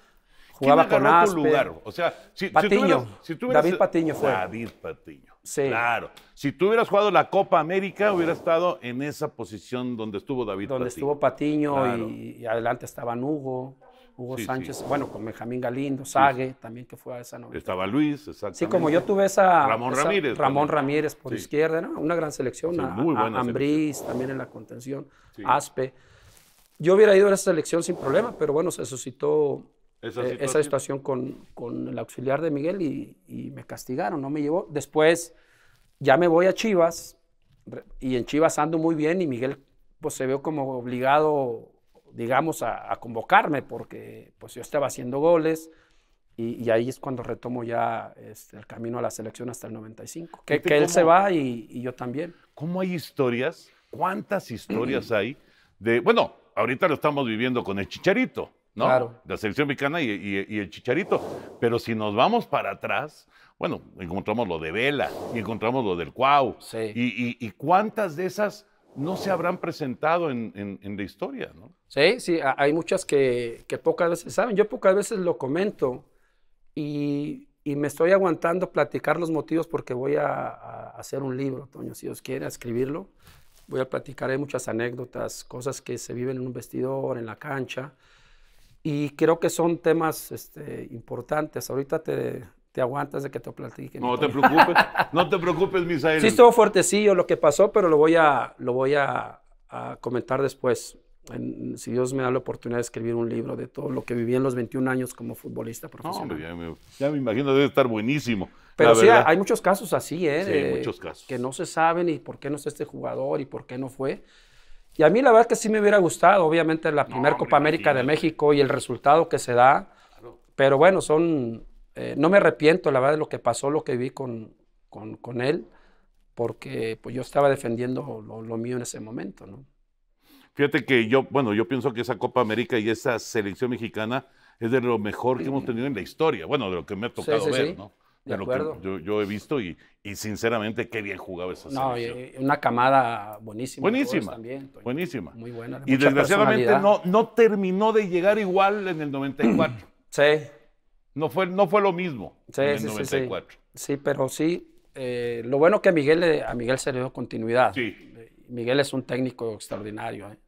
Jugaba con Aspe. Tu lugar? O sea, si, David Patiño fue. David Patiño. Claro. Si tú hubieras jugado la Copa América, hubiera estado en esa posición donde estuvo David Patiño. Donde estuvo Patiño y, adelante estaban Hugo. Hugo Sánchez, bueno, con Benjamín Galindo, Sague, también que fue a esa noche. Estaba Luis, exactamente. Sí, como yo tuve esa. Ramón Ramírez. Ramón Ramírez por izquierda, ¿no? una gran selección. muy buena Ambriz, también en la contención, Aspe. Yo hubiera ido a esa selección sin problema, pero bueno, se suscitó esa eh, situación, con, con, el auxiliar de Miguel y, me castigaron, no me llevó. Después ya me voy a Chivas y en Chivas ando muy bien y Miguel pues se vio como obligado, digamos, a, convocarme porque pues yo estaba haciendo goles. Y, ahí es cuando retomo ya este, el camino a la selección hasta el 95. Que, que él se va y, y, yo también. ¿Cómo hay historias? ¿Cuántas historias hay de... Bueno, ahorita lo estamos viviendo con el Chicharito. La selección mexicana y, el Chicharito. Pero si nos vamos para atrás, bueno, encontramos lo de Vela y encontramos lo del Cuau. Y, cuántas de esas no se habrán presentado en, la historia, Sí, sí, hay muchas que, pocas veces saben. Yo pocas veces lo comento y, me estoy aguantando platicar los motivos porque voy a, hacer un libro, Toño, si Dios quiere, a escribirlo. Voy a platicar, hay muchas anécdotas, cosas que se viven en un vestidor, en la cancha y creo que son temas este, importantes. Ahorita te, te aguantas de que te platiquen. No te preocupes, no te preocupes, Misael. Sí estuvo fuertecillo lo que pasó, pero lo voy a, lo voy a, comentar después. En, si Dios me da la oportunidad de escribir un libro de todo lo que viví en los 21 años como futbolista profesional. ya, me, imagino debe estar buenísimo. Pero sí, hay muchos casos así, ¿eh? Sí, muchos casos. Que no se saben y por qué no es este jugador y por qué no fue. Y a mí la verdad que sí me hubiera gustado, obviamente, la primer Copa América de México y el resultado que se da. Pero bueno, son, eh, no me arrepiento, la verdad, de lo que pasó, lo que vi con, con, él, porque pues, yo estaba defendiendo lo, mío en ese momento. Fíjate que yo, bueno, yo pienso que esa Copa América y esa selección mexicana es de lo mejor que hemos tenido en la historia, bueno, de lo que me ha tocado ver, ¿no? de, yo, he visto y, sinceramente qué bien jugaba esa no, una camada buenísima. Buenísima. buenísima. Muy buena. y desgraciadamente no, no terminó de llegar igual en el 94. sí. No fue, no fue lo mismo en el 94. Sí, pero sí. Eh, lo bueno que a Miguel, a Miguel se le dio continuidad. Sí. Eh, Miguel es un técnico extraordinario. ¿eh?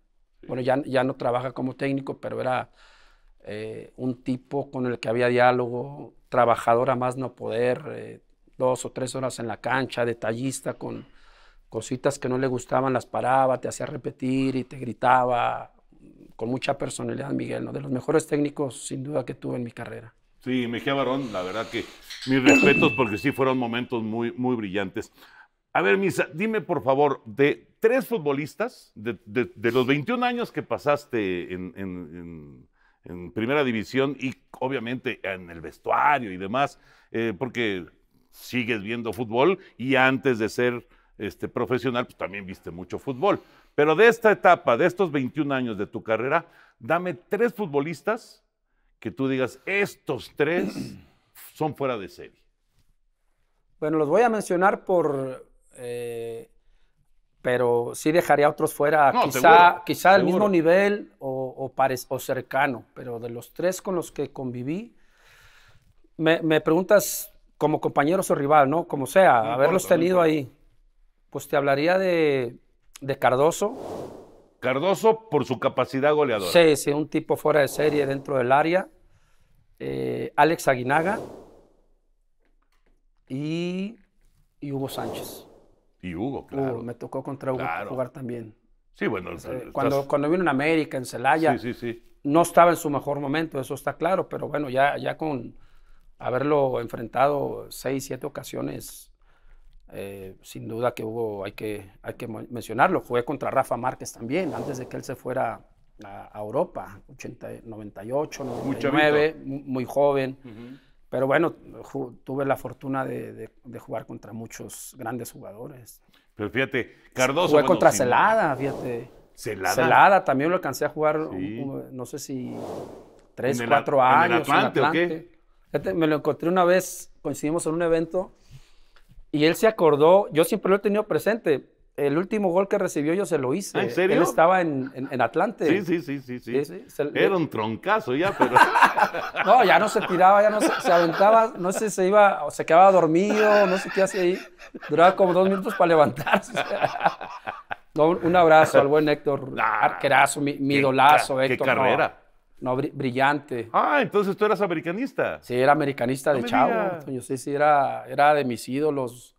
Bueno, ya, ya no trabaja como técnico, pero era un tipo con el que había diálogo, trabajadora más no poder, eh, dos o tres horas en la cancha, detallista con cositas que no le gustaban, las paraba, te hacía repetir y te gritaba mm, con mucha personalidad, Miguel, ¿no? de los mejores técnicos sin duda que tuve en mi carrera. Sí, Mejía Barón, la verdad que mis respetos porque sí fueron momentos muy, muy brillantes. A ver, Misa, dime por favor, de tres futbolistas, de, los 21 años que pasaste en, en primera división y obviamente en el vestuario y demás, eh, porque sigues viendo fútbol y antes de ser este, profesional, pues también viste mucho fútbol. Pero de esta etapa, de estos 21 años de tu carrera, dame tres futbolistas que tú digas, estos tres son fuera de serie. Bueno, los voy a mencionar por... Eh, pero sí dejaría otros fuera, quizá, quizá mismo nivel o o, o cercano, pero de los tres con los que conviví, me, preguntas como compañeros o rival, ¿no? Como sea, haberlos tenido ahí. Pues te hablaría de, de Cardoso. Cardoso por su capacidad goleadora. Sí, sí, un tipo fuera de serie dentro del área. Eh, Alex Aguinaga y, Hugo Sánchez. Y Hugo, claro. me tocó contra Hugo jugar también. Sí, bueno, eh, cuando, cuando vino en América, en Celaya, no estaba en su mejor momento, eso está claro, pero bueno, ya, ya con haberlo enfrentado seis, siete ocasiones, eh, sin duda que hubo, hay que, hay que mencionarlo. Jugué contra Rafa Márquez también, antes de que él se fuera a, Europa, 98, 99, muy, muy joven. Pero bueno, tuve la fortuna de, jugar contra muchos grandes jugadores. Pero fíjate, Cardoso. Fue contra Celada, fíjate. Celada. también lo alcancé a jugar, no sé si tres, cuatro años. ¿En Atlante, ¿o qué? Me lo encontré una vez, coincidimos en un evento, y él se acordó, yo siempre lo he tenido presente, el último gol que recibió yo se lo hice. ¿Ah, ¿En serio? Él estaba en, Atlante. Sí, sí, sí, sí. sí. Era un troncazo ya, pero... no, ya no se tiraba, ya no se, aventaba, no sé, se iba, se quedaba dormido, no sé qué hacía ahí. Duraba como dos minutos para levantarse. un abrazo al buen Héctor, arquerazo, mi, mi Héctor. Qué carrera. No. brillante. Ah, entonces tú eras americanista. Sí, era americanista de chavo. Yo sí, sí, era, era de mis ídolos.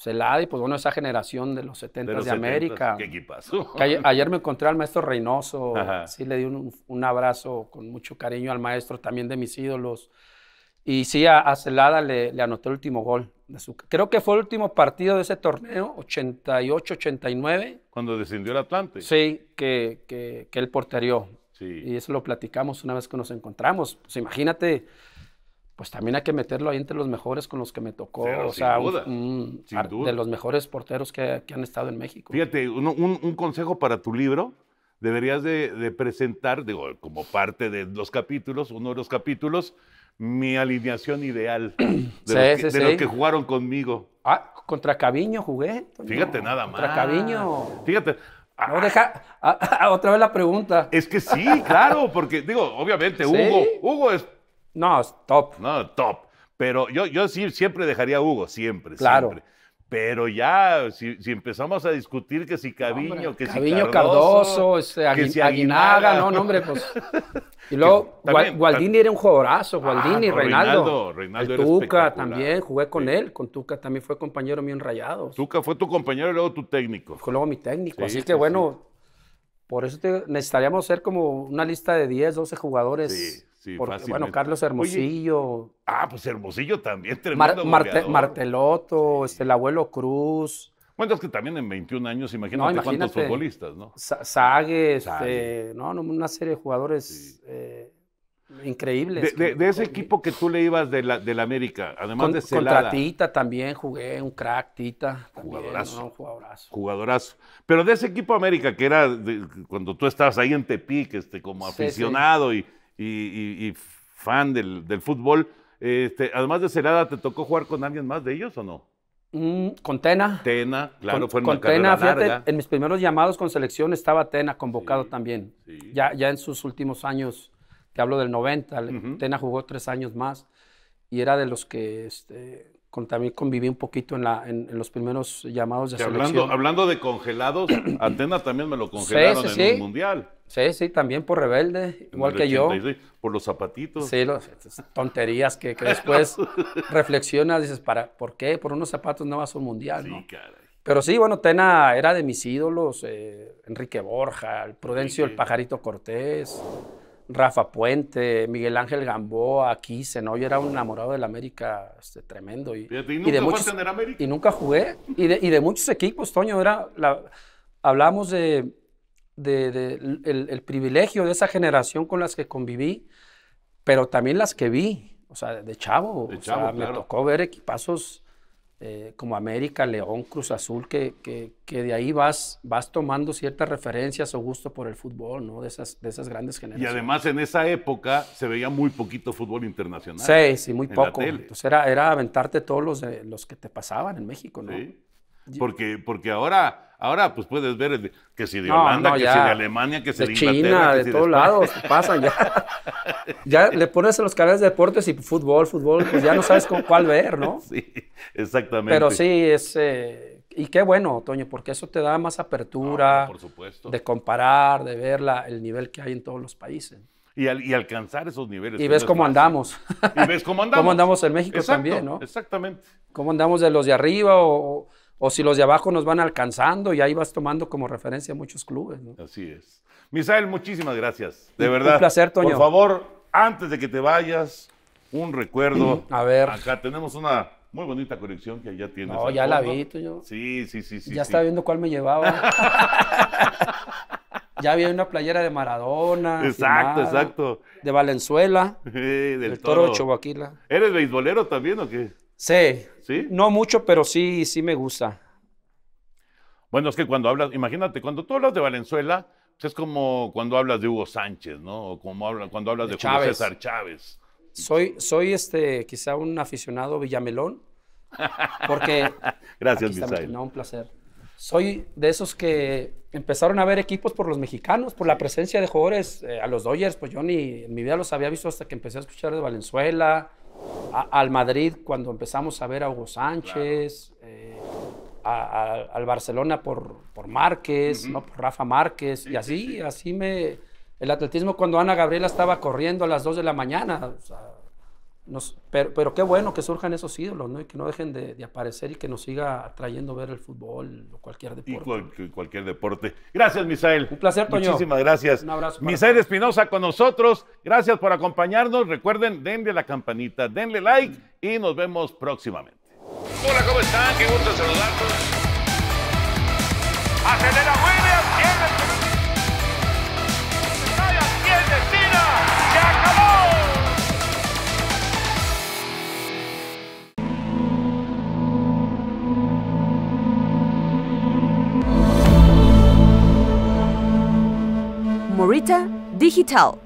Celada y pues bueno, esa generación de los 70 de, América. ¿Qué Que ayer, me encontré al maestro Reynoso, sí, le di un, abrazo con mucho cariño al maestro, también de mis ídolos. Y sí, a, Celada le, le, anotó el último gol. creo que fue el último partido de ese torneo, 88-89. Cuando descendió el Atlante. Sí, que, que, que él porterió. Sí. Y eso lo platicamos una vez que nos encontramos. Pues, imagínate, pues también hay que meterlo ahí entre los mejores con los que me tocó. o sea, de los mejores porteros que, que, han estado en México. Fíjate, un, consejo para tu libro, deberías de, presentar, digo, como parte de los capítulos, uno de los capítulos, mi alineación ideal de, los, que, jugaron conmigo. Ah, contra Caviño jugué. Fíjate nada más. Contra Caviño. Fíjate. Ah, no, deja ah, otra vez la pregunta. Es que sí, claro, porque digo, obviamente Hugo, Hugo es no, top. No, top. Pero yo, yo sí, siempre dejaría a Hugo, siempre, claro. siempre. Pero ya, si, empezamos a discutir que si Caviño, que si Cardoso, Cardoso este, Aguinaga, no, no, hombre, pues. Y luego, Gualdini era un jugadorazo, Gualdini, ah, Reinaldo. Reinaldo, Tuca también, jugué con él, con Tuca también fue compañero mío enrayado. Tuca fue tu compañero y luego tu técnico. Fue luego mi técnico, así que bueno, por eso necesitaríamos ser como una lista de 10, 12 jugadores Sí, Sí, bueno, Carlos Hermosillo. ah, pues Hermosillo también, tremendo Marteloto, este, el abuelo Cruz. Bueno, es que también en 21 años, imagínate, cuántos futbolistas, ¿no? Este, Sague, no, una serie de jugadores eh, increíbles. De, ese equipo que tú le ibas de la, de América, además de Celada. Contra Tita también jugué, un crack, Tita. jugadorazo, jugadorazo. Jugadorazo. Pero de ese equipo América, que era cuando tú estabas ahí en Tepic, este, como aficionado y y, fan del, fútbol. Este, además de Celada, ¿te tocó jugar con alguien más de ellos o no? Mm, con Tena. Tena, claro, fue en con Tena, en mis primeros llamados con selección estaba Tena convocado también. Ya, ya en sus últimos años, te hablo del 90, Tena jugó tres años más y era de los que este, también conviví un poquito en, la, en, los primeros llamados de selección. Hablando, de congelados, Atena también me lo congelaron en sí. mundial. Sí, sí, también por rebelde, igual que yo. Por los zapatitos. Sí, tonterías que, después reflexionas, dices, ¿para, ¿por qué? Por unos zapatos no vas a un mundial, ¿no? Pero sí, bueno, Tena era de mis ídolos, eh, Enrique Borja, Prudencio, el Pajarito Cortés. Rafa Puente, Miguel Ángel Gamboa, aquí, ¿no? era un enamorado del América este, tremendo. Y, nunca de muchos, Y nunca jugué. Y de, muchos equipos, Toño, era hablamos de, el, privilegio de esa generación con las que conviví, pero también las que vi, o sea, de chavo. Me tocó ver equipazos eh, como América, León, Cruz Azul, que, que, que, de ahí vas, vas tomando ciertas referencias o gusto por el fútbol, ¿no? De esas, de esas grandes generaciones. Y además en esa época se veía muy poquito fútbol internacional. Sí, sí, muy poco. Entonces era, era aventarte todos los, los que te pasaban en México, ¿no? Porque, porque ahora, ahora pues puedes ver que si de Holanda, que si de Alemania, que si de, de China, de todos lados, pasan ya. ya le pones a los canales de deportes y fútbol, fútbol, pues ya no sabes con cuál ver, ¿no? Sí, exactamente. Pero sí, es... Eh, y qué bueno, Toño, porque eso te da más apertura ah, por supuesto. de comparar, de ver el nivel que hay en todos los países. Y, alcanzar esos niveles. Y ves cómo andamos. Y ves cómo andamos. cómo andamos en México también, ¿no? Exactamente. Cómo andamos de los de arriba o, o si los de abajo nos van alcanzando y ahí vas tomando como referencia muchos clubes. Así es. Misael, muchísimas gracias. De verdad. Un placer, Toño. Por favor, antes de que te vayas, un recuerdo. A ver. Acá tenemos una muy bonita colección que ya tienes. No, ya la vi, Toño. Sí, sí, sí, sí. Ya estaba viendo cuál me llevaba. ya había una playera de Maradona. Exacto, exacto. De Valenzuela. Sí, del, toro. toro ¿Eres beisbolero también o qué? Sí. No mucho, pero sí, sí me gusta. Bueno, es que cuando hablas, imagínate, cuando tú hablas de Valenzuela, pues, es como cuando hablas de Hugo Sánchez, ¿no? O como hablan, cuando hablas de, de César Chávez. Soy, soy este, quizá un aficionado Villamelón, porque... Gracias, Misael. No, un placer. Soy de esos que empezaron a ver equipos por los mexicanos, por la presencia de jugadores eh, a los Dodgers, pues yo ni en mi vida los había visto hasta que empecé a escuchar de Valenzuela, al Madrid cuando empezamos a ver a Hugo Sánchez, eh, al Barcelona por, por Márquez, ¿no? por Rafa Márquez, y así, así me... El atletismo cuando Ana Gabriela estaba corriendo a las 2 de la mañana, pero, qué bueno que surjan esos ídolos, ¿no? Y que no dejen de, aparecer y que nos siga atrayendo ver el fútbol o cualquier deporte. Y cualquier deporte. Gracias, Misael. Un placer, Toño. Muchísimas gracias. Un abrazo. Misael Espinosa con nosotros. Gracias por acompañarnos. Recuerden, denle la campanita, denle like y nos vemos próximamente. Hola, ¿cómo están? Qué gusto saludarlos. Morita Digital.